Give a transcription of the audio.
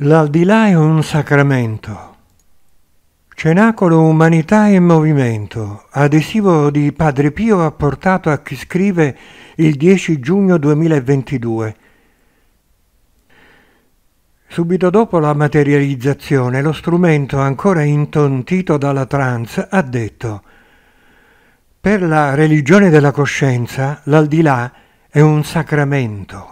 L'aldilà è un sacramento. Cenacolo Umanità e Movimento, adesivo di Padre Pio apportato a chi scrive il 10 giugno 2022. Subito dopo la materializzazione, lo strumento, ancora intontito dalla trance, ha detto «Per la religione della coscienza, l'aldilà è un sacramento».